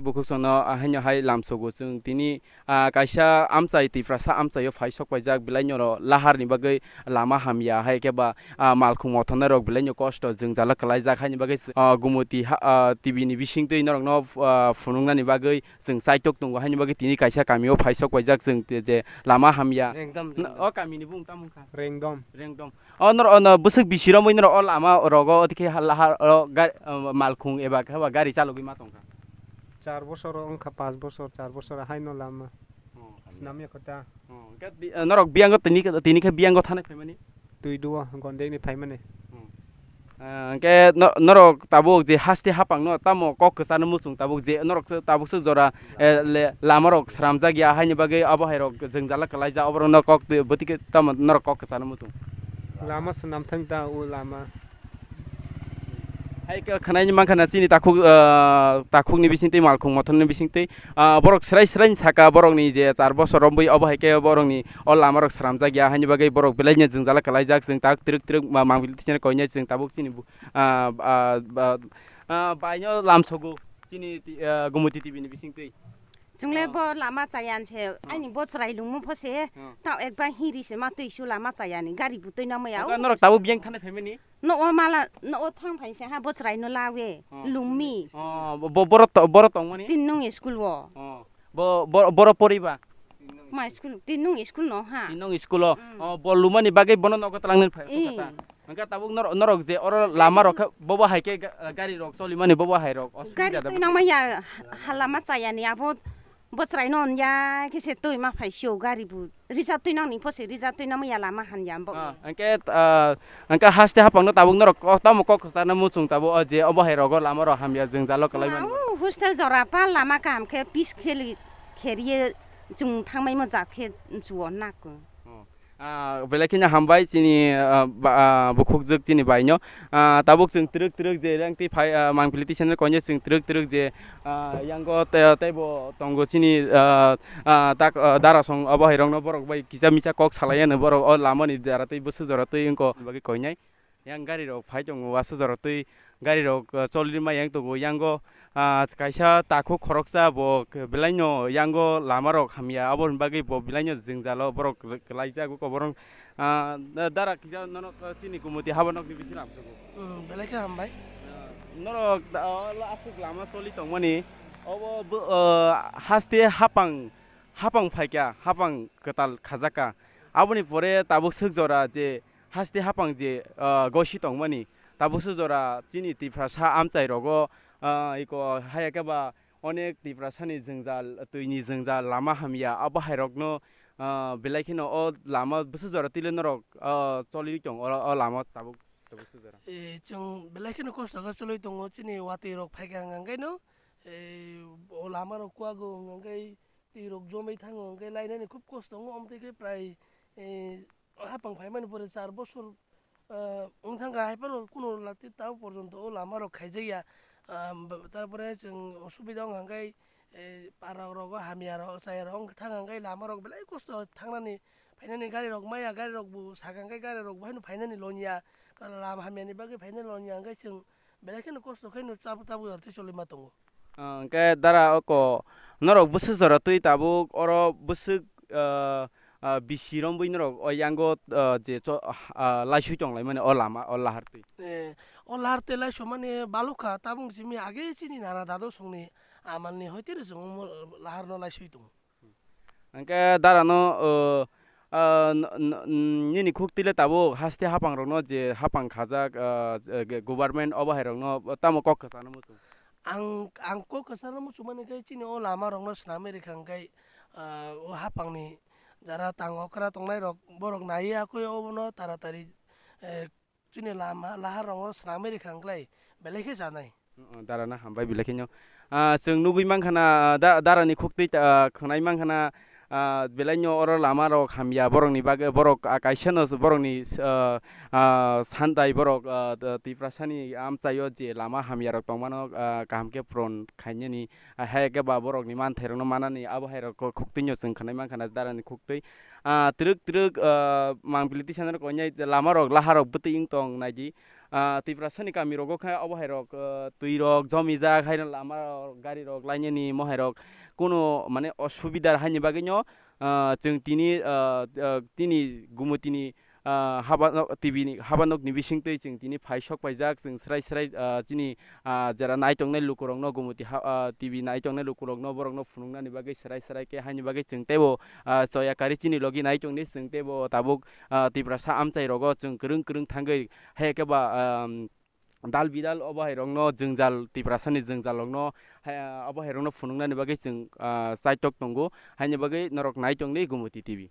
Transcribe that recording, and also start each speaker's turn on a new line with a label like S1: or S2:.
S1: bukhukchongno haino hai lamsogo chung tini kaisa amchai tifra sa amchai yo phaisok paijak bilaino ro lahar ni bagai lama hamya hai ke ba malkhung othona rok bilaino kosto jung jala kalai jak hai ni bagai gumuti tv ni bising tei norok no phunung na ni bagai jung sai tok tung hai ni bagai tini kaisa kami yo phaisok paijak jung te je lama hamya rengdom o kami ni bung tamung kha rengdom rengdom onor on busuk bisiram oinor o lama rogo otike lahar malkhung eba ka ba gari chalogi matong kha
S2: চার বছর অংখা পাঁচ বছর চার বছর আহাই নলাম নামে কথা
S1: নরক বিয়াঙ্গ তিনি তিনি খে বিয়াঙ্গ থানে ফাইমানি তুই দু গন্ডে নি ফাইমানি কে নরক তাবুক যে হাসতে হাপাং ন তামো কক সানো মুসুং তাবুক যে নরক তাবুক সু জরা লামারক স্রামজা গিয়া হাইনি বাগে আবো হাইরক জং জালা কলাই যা অবর ন কক বতিকে তাম নরক কক সানো মুসুং
S2: লামা নাম থাং তা ও লামা
S1: খনাই নিমাখানা চিনি তাকুক তাকুকনি বিচিনতে মালখুং মথননি বিচিনতে বরক সরাই সরাই ছাকা বরকনি যে চার বছর রম্বই অবহাইকে বরকনি অল আমার সরাম জাগি আহানি বাগাই বরক বেলাই নিয়ে জিং জালা কালাই যাক জিং তাক তিরুক তিরুক মাংবিল তিচিনে কই নিয়ে জিং তাবুক চিনি বাইন লাম সগু চিনি গুমতি টিভিনি বিচিনতে
S3: जोंलाय बो लामा चाहियानसे आनि बसराय लुमु फसे ताव एकबा हिरिसे मा तैसु लामा चाहियानि गारि बुतैना मयाव
S1: नरक ताव बियां थाने फेमेनि
S3: न ओ माला न ओ थां फाइसे हा बसराय न लावे लुमि अ
S1: बर बर तंगमनि
S3: तिन नङ स्कुल व
S1: बर बर परिबा
S3: मा स्कुल तिन नङ स्कुल न हा
S1: तिन नङ स्कुल अ बर लुमनि बागै बन नगत लांगन
S3: फाइ Angka tabung
S1: norok norok je orang lama rok bobo hai ke gari rok so lima nih bobo hai rok. Gari tu nama
S3: ya halama saya ni apa বসরাই ননয়া কেসে তুই মা ফাইসিও গাড়ি বু রিজা তুই নাং নিপসে রিজা তুই না মিয়া লামা হান যাম বক
S1: আঙ্কে আঙ্কে হাসতে হাপং না তাবং নর কতম কক সানা মুচুং তাবো অজে অবহে রগ লামা র হামিয়া জং জালো কলাই মান
S3: হুস্টেল জরা পা লামা কাম খে পিস খেলি খেরিয়ে জং থাংমাই মজা খে জুও নাকো
S1: बलिया हामी चिनी बुख जुख चिनी ताबुक टाबु जुन तिग तिर जे फाइ मेसन कइन चि तग तिर जे यङ तिनी दास अब हैरङ किचा मिसा कक साल बर नि जातै बुझरतै इनको कयनाय यङ गा र फाइट सुझरतै gari rok choli ma yang togo yango kaisa taku khoroksa bo bilaino yango lama rok hamia abon bagi bo bilaino jingjalo borok klaija go koborong dara kija nono tini kumoti habanok ni bisiram sogo belaika ham bhai norok asuk lama choli tongmani obo haste hapang hapang phaikya hapang katal khajaka aboni pore tabuk sukjora je haste hapang je goshi tongmani তাবুসু জরা চিনি তিফ্রা সা আমচাই রগ ইক হায়াকেবা অনেক তিফ্রা সানি জঞ্জাল তুইনি জঞ্জাল লামা হামিয়া আবা হাইরগনো বেলাইখিনো অ লামা বুসু জরা তিলে নরক চলি চং অ লামা তাবুক
S2: তাবুসু জরা এ চং বেলাইখিনো কষ্ট চলি তং চিনি ওয়াতি রক ফাইকে হাঙ্গাঙ্গাইনো এ ও লামা রক কুয়াগো হাঙ্গাঙ্গাই তিরক জমাই থাঙ্গো হাঙ্গাই লাইনানি খুব কষ্ট অম থেকে প্রায় হাপাং ফাইমানি পরে চার বছর थांगाहाय पण कुनो लागते ताव पर्यंत ओ लामा रखाय जाया তারপরে जों असुबिदा पारा पाराव रग हामिया रग साया रग थांगांगाय लामा रग बेलाय खस्थ' थांनानै फायनानै गारि रग माया गारि रगबो सागांगाय गारि रग बाहायनो फायनानै लनिया लामा हामियानि बागै फायनानै लनिया हांगाय जों बेलायखायनो खस्थ'खायनो ताबो ताबो हरते सलिमा दङ
S1: ओंखाय दारा अक नरक बोसो जरतै ताबो अर बोसो bisi rom buin rok o yango je cho laisui chong lai mane olama olahar tui
S2: olahar te lai somane baluka tabung jimi age chini nana dado songne amal ni hoite re song lahar no laisui tung
S1: angka darano nini khuk tile tabo haste hapang rok no je hapang khajak government obahe rok no tamo kok khasana musu
S2: ang ang kok khasana musu mane kai chini olama rok no sname rekhang kai o hapang ni যারা তাঙকরা তোমায় rock বরক নাই আকুই অবন তাড়াতাড়ি চুনে লামা লাহা রঙর সামে রেখাংলাই বেলেখে জানাই
S1: দাঁড়ানা হামবাই বিলাখিন চ নুগুই মানখানা দা দাঁড়ানি খুক্তি খাই মানখানা বেলাইনো oral আমারক হামিয়া বরকনি বাগে বরক কাইসানো বরকনি সান্দাই বরক তিপ্রাসানি আমচাইও যে লামা হামিয়ারক তংমানো কাহামকে প্রন খাইনি হায়কে বা বরকনি মানথাইরনো মানানি আবহাওয়ারক খুক্তিনো চোখানাই মানখানা দাঁড়ানি খুক্তই ত্রুক ত্রুক মাংপিলিটি সানারক অন্যায় লামারক লাহারক বতে ইং তং নাইজি তিপ্রাসানি কামিরক অবহাইরক তুইরক জমি জাগ হাইরন লামারক গাড়িরক লাইনি মহাইরক কোনো মানে অসুবিধার হাইনি বাগিনো जों तिनि तिनि गुमु तिनि हाबा टिभिनि हाबा नकनि बिसिंतै जों तिनि फाइ सक पाइजाक जों स्राय स्राय जिनि जारा नायटंनाय लुकुरंनो गुमुति टिभि नायटंनाय लुकुरंनो बरंनो फुनुंनानि बागै स्राय स्राय के हानि बागै जों तेबो चयाकारि चिनि लगि नायटंनि जों तेबो ताबुक तिब्रा सा आमचाइ रग जों गोरों गोरों थांगै हायकेबा दाल बिदाल अब हेरौँ न जुङ्जाल तिप्रा छ नि अब हेरौँ न बागै जुङ साइटक टङ्गो हाइने बागै नरक नाइटङ नै गुमुती